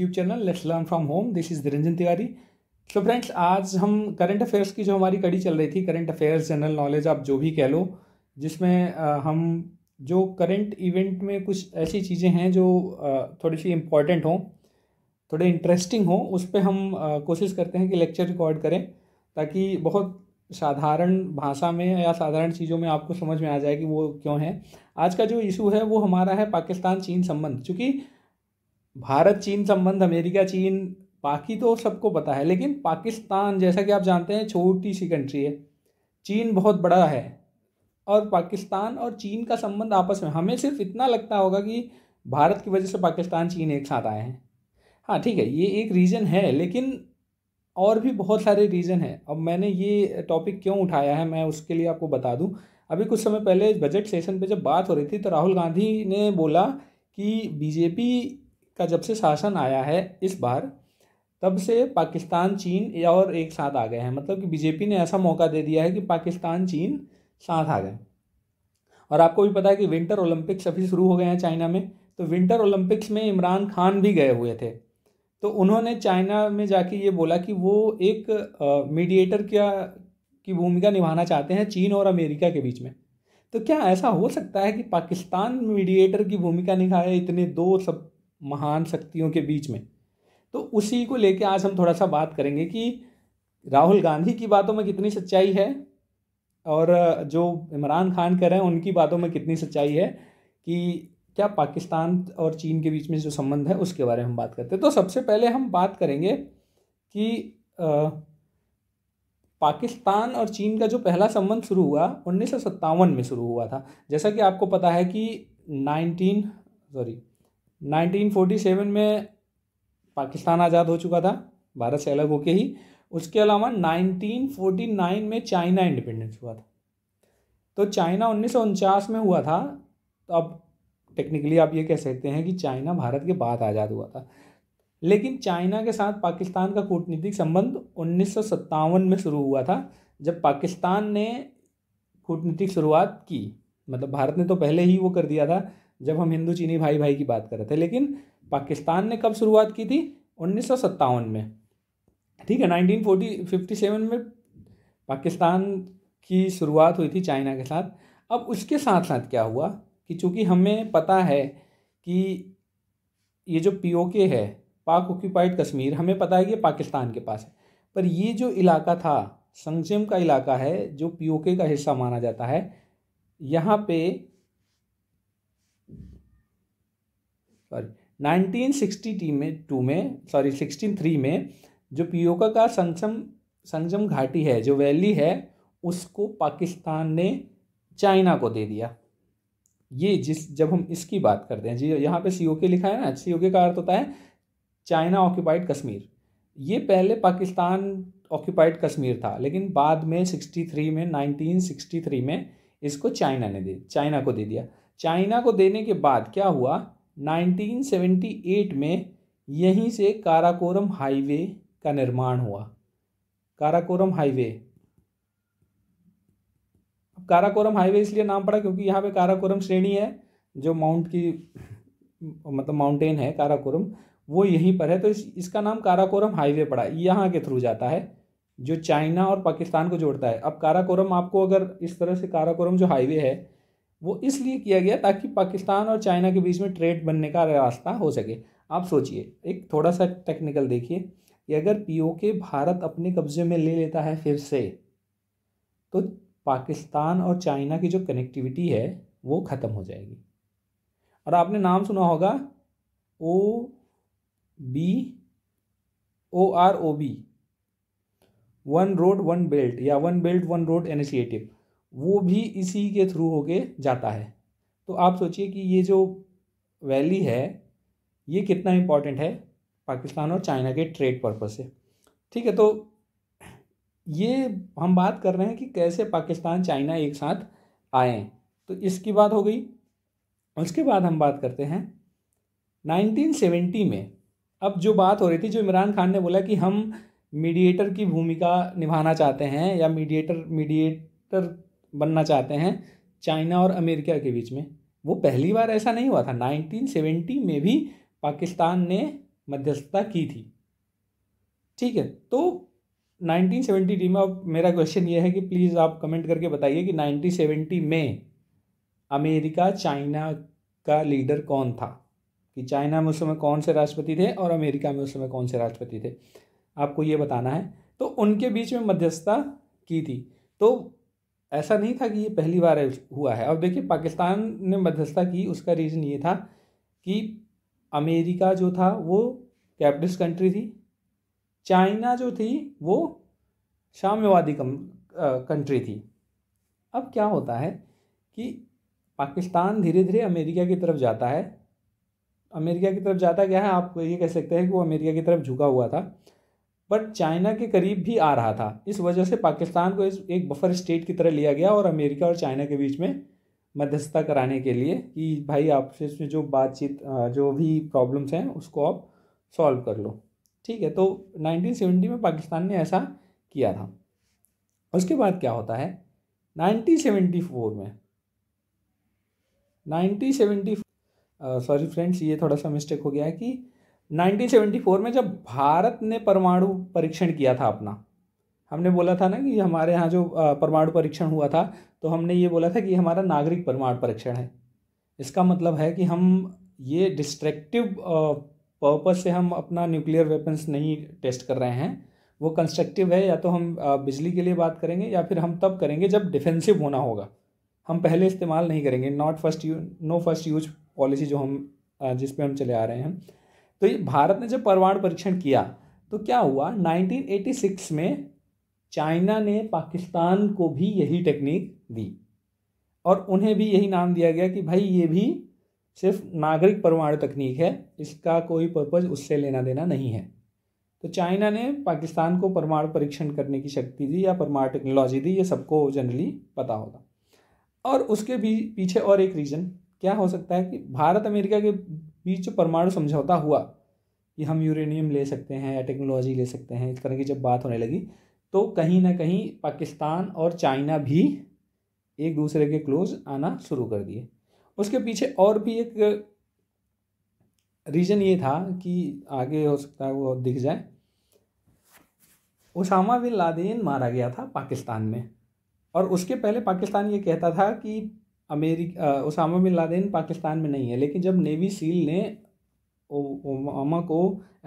YouTube channel let's learn from home this is Niranjan Tiwari तो friends आज हम करंट अफेयर्स की जो हमारी कड़ी चल रही थी करंट अफेयर्स जनरल नॉलेज आप जो भी कह लो जिसमें हम जो करंट इवेंट में कुछ ऐसी चीज़ें हैं जो थोड़ी सी इम्पॉर्टेंट हों थोड़े इंटरेस्टिंग हों उस पर हम कोशिश करते हैं कि लेक्चर रिकॉर्ड करें ताकि बहुत साधारण भाषा में या साधारण चीज़ों में आपको समझ में आ जाए कि वो क्यों है आज का जो इशू है वो हमारा है पाकिस्तान चीन संबंध चूँकि भारत चीन संबंध अमेरिका चीन बाकी तो सबको पता है लेकिन पाकिस्तान जैसा कि आप जानते हैं छोटी सी कंट्री है चीन बहुत बड़ा है और पाकिस्तान और चीन का संबंध आपस में हमें सिर्फ इतना लगता होगा कि भारत की वजह से पाकिस्तान चीन एक साथ आए हैं हाँ ठीक है ये एक रीज़न है लेकिन और भी बहुत सारे रीज़न हैं अब मैंने ये टॉपिक क्यों उठाया है मैं उसके लिए आपको बता दूं अभी कुछ समय पहले बजट सेशन पे जब बात हो रही थी तो राहुल गांधी ने बोला कि बीजेपी का जब से शासन आया है इस बार तब से पाकिस्तान चीन और एक साथ आ गए हैं मतलब कि बीजेपी ने ऐसा मौका दे दिया है कि पाकिस्तान चीन साथ आ गए और आपको भी पता है कि विंटर ओलंपिक्स अभी शुरू हो गए हैं चाइना में तो विंटर ओलंपिक्स में इमरान खान भी गए हुए थे तो उन्होंने चाइना में जाके ये बोला कि वो एक मीडिएटर क्या की भूमिका निभाना चाहते हैं चीन और अमेरिका के बीच में तो क्या ऐसा हो सकता है कि पाकिस्तान मीडिएटर की भूमिका निभाए इतने दो सब महान शक्तियों के बीच में तो उसी को लेके आज हम थोड़ा सा बात करेंगे कि राहुल गांधी की बातों में कितनी सच्चाई है और जो इमरान खान कर रहे हैं उनकी बातों में कितनी सच्चाई है कि क्या पाकिस्तान और चीन के बीच में जो संबंध है उसके बारे में हम बात करते हैं तो सबसे पहले हम बात करेंगे कि आ, पाकिस्तान और चीन का जो पहला संबंध शुरू हुआ उन्नीस में शुरू हुआ था जैसा कि आपको पता है कि नाइनटीन सॉरी 1947 में पाकिस्तान आज़ाद हो चुका था भारत से अलग होके ही उसके अलावा 1949 में चाइना इंडिपेंडेंस हुआ था तो चाइना उन्नीस में हुआ था तो अब टेक्निकली आप ये कह सकते हैं कि चाइना भारत के बाद आज़ाद हुआ था लेकिन चाइना के साथ पाकिस्तान का कूटनीतिक संबंध उन्नीस में शुरू हुआ था जब पाकिस्तान ने कूटनीतिक शुरुआत की मतलब भारत ने तो पहले ही वो कर दिया था जब हम हिंदू चीनी भाई भाई की बात कर रहे थे लेकिन पाकिस्तान ने कब शुरुआत की थी उन्नीस में ठीक है नाइनटीन फोर्टी फिफ्टी सेवन में पाकिस्तान की शुरुआत हुई थी चाइना के साथ अब उसके साथ साथ क्या हुआ कि चूँकि हमें पता है कि ये जो पीओके है पाक ऑक्यूपाइड कश्मीर हमें पता है कि पाकिस्तान के पास है पर ये जो इलाका था संगजिम का इलाका है जो पीओके का हिस्सा माना जाता है यहाँ पे सॉरी टी में टू में सॉरी सिक्सटीन थ्री में जो पियोका का संगम संगम घाटी है जो वैली है उसको पाकिस्तान ने चाइना को दे दिया ये जिस जब हम इसकी बात करते हैं जी यहाँ पे सीओके लिखा है ना सी का अर्थ होता है चाइना ऑक्यूपाइड कश्मीर ये पहले पाकिस्तान ऑक्यूपाइड कश्मीर था लेकिन बाद में 63 में 1963 में इसको चाइना ने दे चाइना को दे दिया चाइना को देने के बाद क्या हुआ 1978 में यहीं से काराकोरम हाईवे का निर्माण हुआ काराकोरम हाईवे काराकोरम हाईवे इसलिए नाम पड़ा क्योंकि यहाँ पे काराकोरम श्रेणी है जो माउंट की मतलब माउंटेन है काराकोरम वो यहीं पर है तो इस, इसका नाम काराकोरम हाईवे पड़ा यहाँ के थ्रू जाता है जो चाइना और पाकिस्तान को जोड़ता है अब काराकोरम आपको अगर इस तरह से काराकोरम जो हाईवे है वो इसलिए किया गया ताकि पाकिस्तान और चाइना के बीच में ट्रेड बनने का रास्ता हो सके आप सोचिए एक थोड़ा सा टेक्निकल देखिए कि अगर पीओके भारत अपने कब्जे में ले लेता है फिर से तो पाकिस्तान और चाइना की जो कनेक्टिविटी है वो ख़त्म हो जाएगी और आपने नाम सुना होगा O B O R O B one road one belt या one belt one road initiative वो भी इसी के थ्रू होके जाता है तो आप सोचिए कि ये जो वैली है ये कितना इम्पॉर्टेंट है पाकिस्तान और चाइना के ट्रेड पर्पज़ से ठीक है तो ये हम बात कर रहे हैं कि कैसे पाकिस्तान चाइना एक साथ आए तो इसकी बात हो गई उसके बाद हम बात करते हैं 1970 में अब जो बात हो रही थी जो इमरान खान ने बोला कि हम मीडिएटर की भूमिका निभाना चाहते हैं या मीडिएटर मीडिएटर बनना चाहते हैं चाइना और अमेरिका के बीच में वो पहली बार ऐसा नहीं हुआ था 1970 में भी पाकिस्तान ने मध्यस्थता की थी ठीक है तो 1970 में अब मेरा क्वेश्चन ये है कि प्लीज़ आप कमेंट करके बताइए कि 1970 में अमेरिका चाइना का लीडर कौन था कि चाइना में उस समय कौन से राष्ट्रपति थे और अमेरिका में उस समय कौन से राष्ट्रपति थे आपको ये बताना है तो उनके बीच में मध्यस्थता की थी तो ऐसा नहीं था कि ये पहली बार हुआ है अब देखिए पाकिस्तान ने मध्यस्थता की उसका रीज़न ये था कि अमेरिका जो था वो कैपिटलिस्ट कंट्री थी चाइना जो थी वो साम्यवादी कंट्री थी अब क्या होता है कि पाकिस्तान धीरे धीरे अमेरिका की तरफ जाता है अमेरिका की तरफ जाता क्या है आप ये कह सकते हैं कि वो अमेरिका की तरफ झुका हुआ था बट चाइना के करीब भी आ रहा था इस वजह से पाकिस्तान को इस एक बफर स्टेट की तरह लिया गया और अमेरिका और चाइना के बीच में मध्यस्थता कराने के लिए कि भाई आपसे इसमें जो बातचीत जो भी प्रॉब्लम्स हैं उसको आप सॉल्व कर लो ठीक है तो 1970 में पाकिस्तान ने ऐसा किया था उसके बाद क्या होता है 1974 में सेवेंटी सॉरी फ्रेंड्स ये थोड़ा सा मिस्टेक हो गया है कि 1974 में जब भारत ने परमाणु परीक्षण किया था अपना हमने बोला था ना कि हमारे यहाँ जो परमाणु परीक्षण हुआ था तो हमने ये बोला था कि हमारा नागरिक परमाणु परीक्षण है इसका मतलब है कि हम ये डिस्ट्रक्टिव पर्पज से हम अपना न्यूक्लियर वेपन्स नहीं टेस्ट कर रहे हैं वो कंस्ट्रक्टिव है या तो हम बिजली के लिए बात करेंगे या फिर हम तब करेंगे जब डिफेंसिव होना होगा हम पहले इस्तेमाल नहीं करेंगे not first use no first use policy जो हम जिस पे हम चले आ रहे हैं तो ये भारत ने जब परमाणु परीक्षण किया तो क्या हुआ 1986 में चाइना ने पाकिस्तान को भी यही टेक्निक दी और उन्हें भी यही नाम दिया गया कि भाई ये भी सिर्फ नागरिक परमाणु तकनीक है इसका कोई पर्पज़ उससे लेना देना नहीं है तो चाइना ने पाकिस्तान को परमाणु परीक्षण करने की शक्ति दी या परमाणु टेक्नोलॉजी दी ये सबको जनरली पता होगा और उसके भी पीछे और एक रीज़न क्या हो सकता है कि भारत अमेरिका के बीच परमाणु समझौता हुआ कि हम यूरेनियम ले सकते हैं या टेक्नोलॉजी ले सकते हैं इस तरह की जब बात होने लगी तो कहीं ना कहीं पाकिस्तान और चाइना भी एक दूसरे के क्लोज आना शुरू कर दिए उसके पीछे और भी एक रीज़न ये था कि आगे हो सकता है वो दिख जाए उसामा बिन लादेन मारा गया था पाकिस्तान में और उसके पहले पाकिस्तान ये कहता था कि America Osama bin Laden Pakistan में नहीं है लेकिन जब नेवी सील ने ओबामा को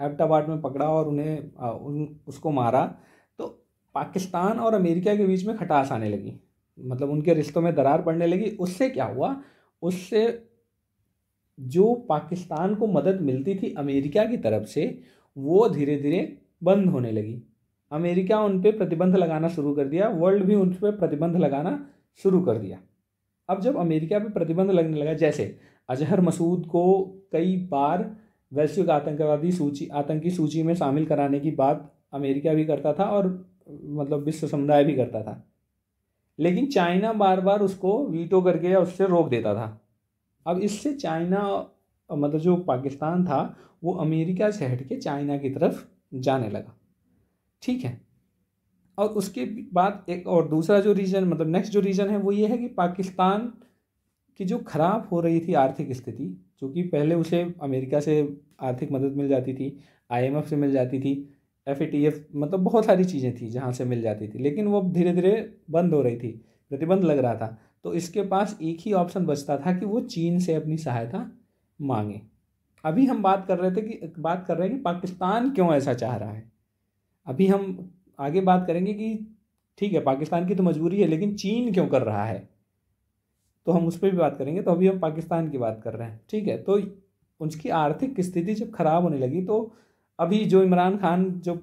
एबटाबाद में पकड़ा और उन्हें उन उसको मारा तो पाकिस्तान और अमेरिका के बीच में खटास आने लगी मतलब उनके रिश्तों में दरार पड़ने लगी उससे क्या हुआ उससे जो पाकिस्तान को मदद मिलती थी अमेरिका की तरफ से वो धीरे धीरे बंद होने लगी अमेरिका उन पर प्रतिबंध लगाना शुरू कर दिया वर्ल्ड भी उन पर प्रतिबंध लगाना शुरू कर दिया अब जब अमेरिका पर प्रतिबंध लगने लगा जैसे अजहर मसूद को कई बार वैश्विक आतंकवादी सूची आतंकी सूची में शामिल कराने की बात अमेरिका भी करता था और मतलब विश्व समुदाय भी करता था लेकिन चाइना बार बार उसको वीटो करके या उससे रोक देता था अब इससे चाइना मतलब जो पाकिस्तान था वो अमेरिका से हट के चाइना की तरफ जाने लगा ठीक है और उसके बाद एक और दूसरा जो रीज़न मतलब नेक्स्ट जो रीज़न है वो ये है कि पाकिस्तान की जो ख़राब हो रही थी आर्थिक स्थिति क्योंकि पहले उसे अमेरिका से आर्थिक मदद मिल जाती थी आईएमएफ से मिल जाती थी एफ मतलब बहुत सारी चीज़ें थी जहाँ से मिल जाती थी लेकिन वो धीरे धीरे बंद हो रही थी प्रतिबंध लग रहा था तो इसके पास एक ही ऑप्शन बचता था कि वो चीन से अपनी सहायता मांगे अभी हम बात कर रहे थे कि बात कर रहे हैं कि पाकिस्तान क्यों ऐसा चाह रहा है अभी हम आगे बात करेंगे कि ठीक है पाकिस्तान की तो मजबूरी है लेकिन चीन क्यों कर रहा है तो हम उस पर भी बात करेंगे तो अभी हम पाकिस्तान की बात कर रहे हैं ठीक है तो उनकी आर्थिक स्थिति जब खराब होने लगी तो अभी जो इमरान खान जो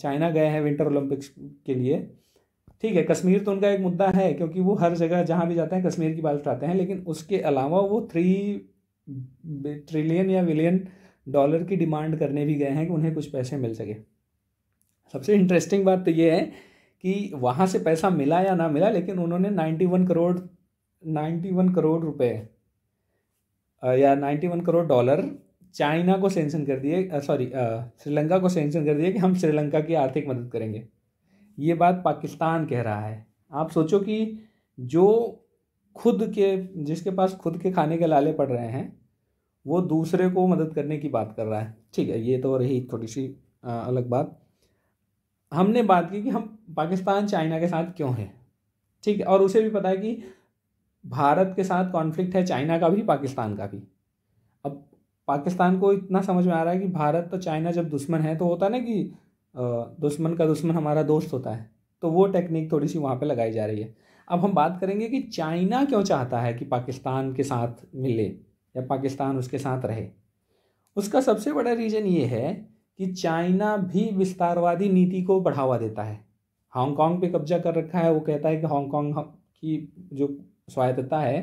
चाइना गए हैं विंटर ओलंपिक्स के लिए ठीक है कश्मीर तो उनका एक मुद्दा है क्योंकि वो हर जगह जहाँ भी जाते हैं कश्मीर की बात उठाते हैं लेकिन उसके अलावा वो थ्री ट्रिलियन या विलियन डॉलर की डिमांड करने भी गए हैं कि उन्हें कुछ पैसे मिल सके सबसे इंटरेस्टिंग बात तो ये है कि वहाँ से पैसा मिला या ना मिला लेकिन उन्होंने ninety one crore ninety one crore रुपए या ninety one crore dollar China को सेंशन कर दिए सॉरी श्रीलंका को सेंशन कर दिए कि हम श्रीलंका की आर्थिक मदद करेंगे ये बात पाकिस्तान कह रहा है आप सोचो कि जो खुद के जिसके पास खुद के खाने के लाले पड़ रहे हैं वो दूसरे को मदद करने की बात कर रहा है ठीक है ये तो रही थोड़ी सी अलग बात हमने बात की कि हम पाकिस्तान चाइना के साथ क्यों हैं ठीक है और उसे भी पता है कि भारत के साथ कॉन्फ्लिक्ट है चाइना का भी पाकिस्तान का भी अब पाकिस्तान को इतना समझ में आ रहा है कि भारत तो चाइना जब दुश्मन है तो होता है ना कि दुश्मन का दुश्मन हमारा दोस्त होता है तो वो टेक्निक थोड़ी सी वहाँ पे लगाई जा रही है अब हम बात करेंगे कि चाइना क्यों चाहता है कि पाकिस्तान के साथ मिले या पाकिस्तान उसके साथ रहे उसका सबसे बड़ा रीज़न ये है कि चाइना भी विस्तारवादी नीति को बढ़ावा देता है हांगकांग पे कब्जा कर रखा है वो कहता है कि हांगकांग की जो स्वायत्तता है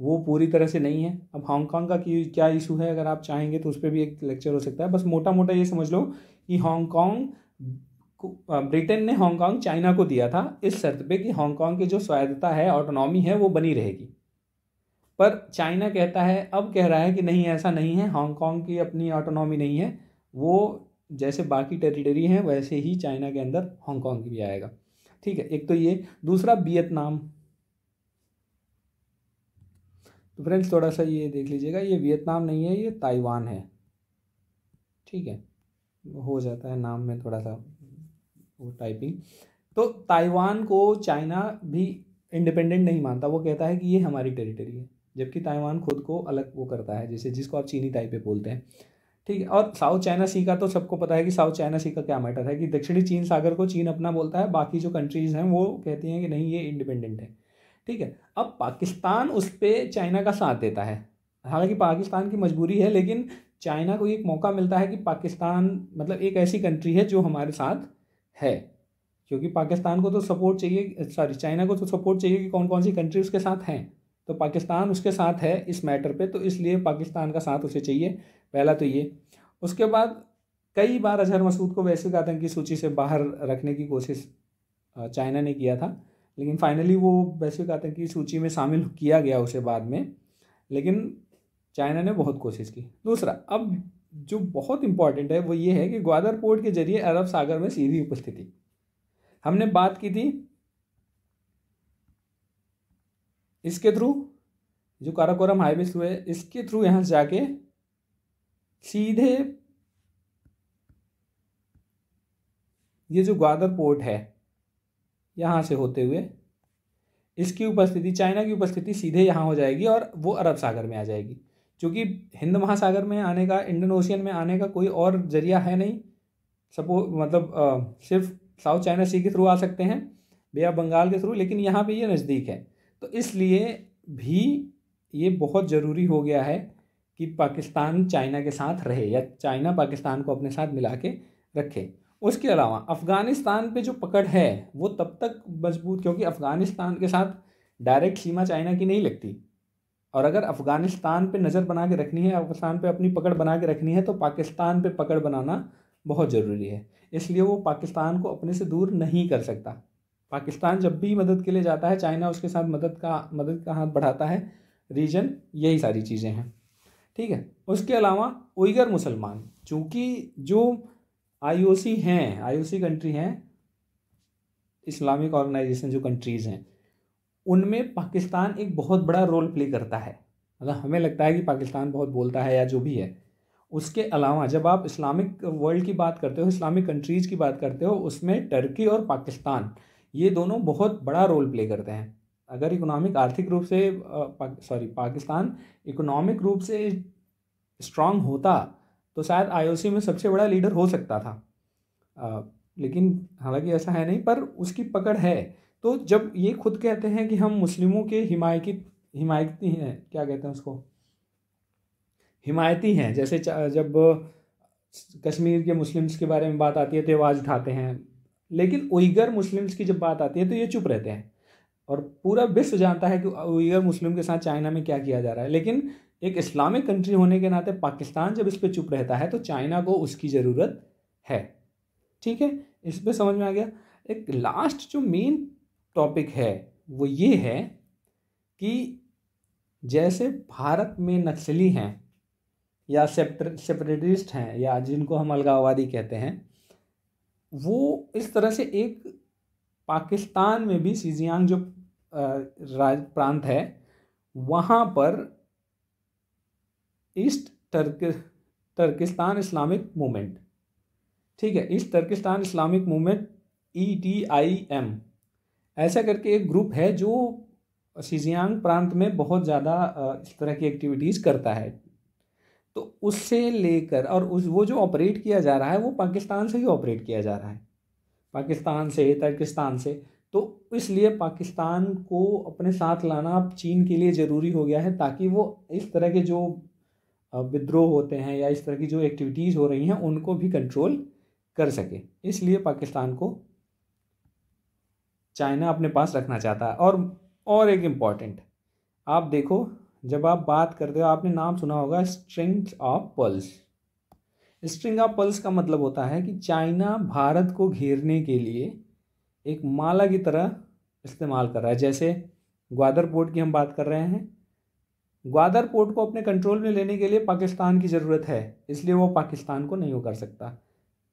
वो पूरी तरह से नहीं है अब हांगकांग का क्या इशू है अगर आप चाहेंगे तो उस पर भी एक लेक्चर हो सकता है बस मोटा मोटा ये समझ लो कि हांगकांग ब्रिटेन ने हांगकांग चाइना को दिया था इस शर्त पे कि हांगकांग की जो स्वायत्तता है ऑटोनॉमी है वो बनी रहेगी पर चाइना कहता है अब कह रहा है कि नहीं ऐसा नहीं है हांगकांग की अपनी ऑटोनॉमी नहीं है वो जैसे बाकी टेरिटरी हैं वैसे ही चाइना के अंदर हांगकॉन्ग भी आएगा ठीक है एक तो ये दूसरा वियतनाम तो फ्रेंड्स थोड़ा सा ये देख लीजिएगा ये वियतनाम नहीं है ये ताइवान है ठीक है हो जाता है नाम में थोड़ा सा वो टाइपिंग तो ताइवान को चाइना भी इंडिपेंडेंट नहीं मानता वो कहता है कि ये हमारी टेरिटरी है जबकि ताइवान खुद को अलग वो करता है जैसे जिसको आप चीनी ताइपे बोलते हैं ठीक है और साउथ चाइना सी का तो सबको पता है कि साउथ चाइना सी का क्या मैटर है कि दक्षिणी चीन सागर को चीन अपना बोलता है बाकी जो कंट्रीज़ हैं वो कहती हैं कि नहीं ये इंडिपेंडेंट है ठीक है अब पाकिस्तान उस पर चाइना का साथ देता है हालांकि पाकिस्तान की मजबूरी है लेकिन चाइना को एक मौका मिलता है कि पाकिस्तान मतलब एक ऐसी कंट्री है जो हमारे साथ है क्योंकि पाकिस्तान को तो सपोर्ट चाहिए सॉरी चाइना को तो सपोर्ट चाहिए कि कौन कौन सी कंट्री उसके साथ हैं तो पाकिस्तान उसके साथ है इस मैटर पे तो इसलिए पाकिस्तान का साथ उसे चाहिए पहला तो ये उसके बाद कई बार अजहर मसूद को वैश्विक आतंकी सूची से बाहर रखने की कोशिश चाइना ने किया था लेकिन फाइनली वो वैश्विक आतंकी सूची में शामिल किया गया उसे बाद में लेकिन चाइना ने बहुत कोशिश की दूसरा अब जो बहुत इंपॉर्टेंट है वो ये है कि ग्वादर पोर्ट के जरिए अरब सागर में सीधी उपस्थिति हमने बात की थी इसके थ्रू जो काराकोरम हाईवे थ्रू है इसके थ्रू यहाँ से जाके सीधे ये जो ग्वादर पोर्ट है यहाँ से होते हुए इसकी उपस्थिति चाइना की उपस्थिति सीधे यहाँ हो जाएगी और वो अरब सागर में आ जाएगी क्योंकि हिंद महासागर में आने का इंडियन ओशियन में आने का कोई और जरिया है नहीं सपो मतलब आ, सिर्फ साउथ चाइना सी के थ्रू आ सकते हैं बे बंगाल के थ्रू लेकिन यहाँ पे ये नज़दीक है तो इसलिए भी ये बहुत ज़रूरी हो गया है कि पाकिस्तान चाइना के साथ रहे या चाइना पाकिस्तान को अपने साथ मिला के रखे उसके अलावा अफ़गानिस्तान पे जो पकड़ है वो तब तक मजबूत क्योंकि अफ़गानिस्तान के साथ डायरेक्ट सीमा चाइना की नहीं लगती और अगर अफ़गानिस्तान पे नज़र बना के रखनी है अफगानिस्तान पे अपनी पकड़ बना के रखनी है तो पाकिस्तान पे पकड़ बनाना बहुत ज़रूरी है इसलिए वो पाकिस्तान को अपने से दूर नहीं कर सकता पाकिस्तान जब भी मदद के लिए जाता है चाइना उसके साथ मदद का मदद का हाथ बढ़ाता है रीजन यही सारी चीज़ें हैं ठीक है उसके अलावा उइगर मुसलमान चूँकि जो आईओसी हैं आईओसी कंट्री हैं इस्लामिक ऑर्गेनाइजेशन जो कंट्रीज़ हैं उनमें पाकिस्तान एक बहुत बड़ा रोल प्ले करता है मतलब हमें लगता है कि पाकिस्तान बहुत बोलता है या जो भी है उसके अलावा जब आप इस्लामिक वर्ल्ड की बात करते हो इस्लामिक कंट्रीज़ की बात करते हो उसमें टर्की और पाकिस्तान ये दोनों बहुत बड़ा रोल प्ले करते हैं अगर इकोनॉमिक आर्थिक रूप से सॉरी पाकिस्तान इकोनॉमिक रूप से स्ट्रांग होता तो शायद आईओसी में सबसे बड़ा लीडर हो सकता था आ, लेकिन हालांकि ऐसा है नहीं पर उसकी पकड़ है तो जब ये खुद कहते हैं कि हम मुस्लिमों के हिमायती हिमायती हैं क्या कहते हैं उसको हिमायती हैं जैसे जब कश्मीर के मुस्लिम्स के बारे में बात आती है तो आवाज उठाते हैं लेकिन उइगर मुस्लिम्स की जब बात आती है तो ये चुप रहते हैं और पूरा विश्व जानता है कि उइगर मुस्लिम के साथ चाइना में क्या किया जा रहा है लेकिन एक इस्लामिक कंट्री होने के नाते पाकिस्तान जब इस पर चुप रहता है तो चाइना को उसकी ज़रूरत है ठीक है इस पर समझ में आ गया एक लास्ट जो मेन टॉपिक है वो ये है कि जैसे भारत में नक्सली हैं या सेपरेटिस्ट हैं या जिनको हम अलगाववादी कहते हैं वो इस तरह से एक पाकिस्तान में भी सीजियांग जो राज प्रांत है वहाँ पर East Turk Turkistan Islamic movement ठीक है East Turkistan Islamic movement E T I M ऐसा करके एक ग्रुप है जो सीजियांग प्रांत में बहुत ज़्यादा इस तरह की एक्टिविटीज़ करता है तो उससे लेकर और उस वो जो ऑपरेट किया जा रहा है वो पाकिस्तान से ही ऑपरेट किया जा रहा है पाकिस्तान से तर्किस्तान से तो इसलिए पाकिस्तान को अपने साथ लाना अब चीन के लिए ज़रूरी हो गया है ताकि वो इस तरह के जो विद्रोह होते हैं या इस तरह की जो एक्टिविटीज़ हो रही हैं उनको भी कंट्रोल कर सके इसलिए पाकिस्तान को चाइना अपने पास रखना चाहता है और और एक इम्पॉर्टेंट आप देखो जब आप बात करते हो आपने नाम सुना होगा string of pearls string of pearls का मतलब होता है कि चाइना भारत को घेरने के लिए एक माला की तरह इस्तेमाल कर रहा है जैसे ग्वादर पोर्ट की हम बात कर रहे हैं ग्वादर पोर्ट को अपने कंट्रोल में लेने के लिए पाकिस्तान की ज़रूरत है इसलिए वो पाकिस्तान को नहीं वो कर सकता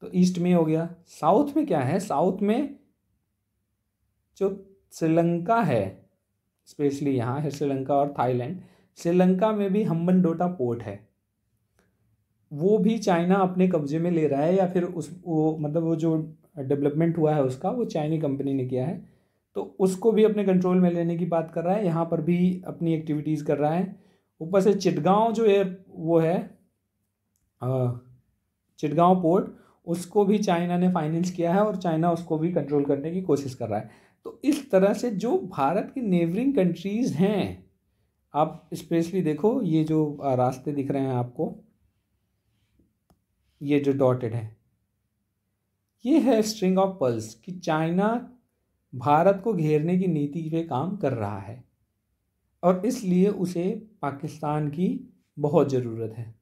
तो ईस्ट में हो गया साउथ में क्या है साउथ में जो श्रीलंका है स्पेशली यहाँ है श्रीलंका और थाईलैंड श्रीलंका में भी हम्बन डोटा पोर्ट है वो भी चाइना अपने कब्जे में ले रहा है या फिर उस वो मतलब वो जो डेवलपमेंट हुआ है उसका वो चाइनी कंपनी ने किया है तो उसको भी अपने कंट्रोल में लेने की बात कर रहा है यहाँ पर भी अपनी एक्टिविटीज़ कर रहा है ऊपर से चिटगांव जो एयर वो है चिटगांव पोर्ट उसको भी चाइना ने फाइनेंस किया है और चाइना उसको भी कंट्रोल करने की कोशिश कर रहा है तो इस तरह से जो भारत की नेबरिंग कंट्रीज़ हैं आप स्पेशली देखो ये जो रास्ते दिख रहे हैं आपको ये जो डॉटेड है ये है स्ट्रिंग ऑफ पल्स कि चाइना भारत को घेरने की नीति पे काम कर रहा है और इसलिए उसे पाकिस्तान की बहुत ज़रूरत है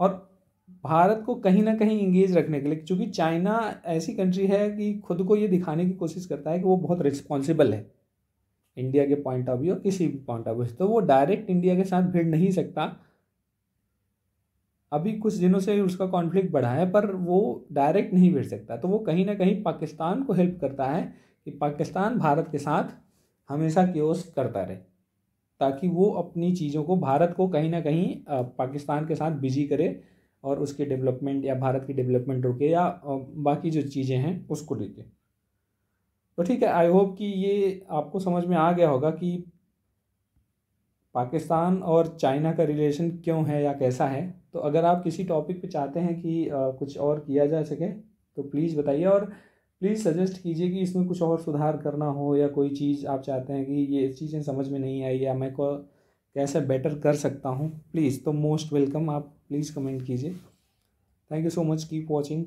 और भारत को कहीं ना कहीं इंगेज रखने के लिए क्योंकि चाइना ऐसी कंट्री है कि खुद को ये दिखाने की कोशिश करता है कि वो बहुत रिस्पॉन्सिबल है इंडिया के पॉइंट ऑफ व्यू किसी भी पॉइंट ऑफ व्यू तो वो डायरेक्ट इंडिया के साथ भिड़ नहीं सकता अभी कुछ दिनों से उसका कॉन्फ्लिक्ट बढ़ा है पर वो डायरेक्ट नहीं भिड़ सकता तो वो कहीं ना कहीं पाकिस्तान को हेल्प करता है कि पाकिस्तान भारत के साथ हमेशा क्योस करता रहे ताकि वो अपनी चीज़ों को भारत को कहीं ना कहीं पाकिस्तान के साथ बिजी करे और उसके डेवलपमेंट या भारत की डेवलपमेंट रुके या बाकी जो चीज़ें हैं उसको रुके तो ठीक है आई होप कि ये आपको समझ में आ गया होगा कि पाकिस्तान और चाइना का रिलेशन क्यों है या कैसा है तो अगर आप किसी टॉपिक पे चाहते हैं कि आ, कुछ और किया जा सके तो प्लीज़ बताइए और प्लीज़ सजेस्ट कीजिए कि इसमें कुछ और सुधार करना हो या कोई चीज़ आप चाहते हैं कि ये चीज़ें समझ में नहीं आई या मैं को कैसे बेटर कर सकता हूँ प्लीज़ तो मोस्ट वेलकम आप प्लीज़ कमेंट कीजिए thank you so much keep watching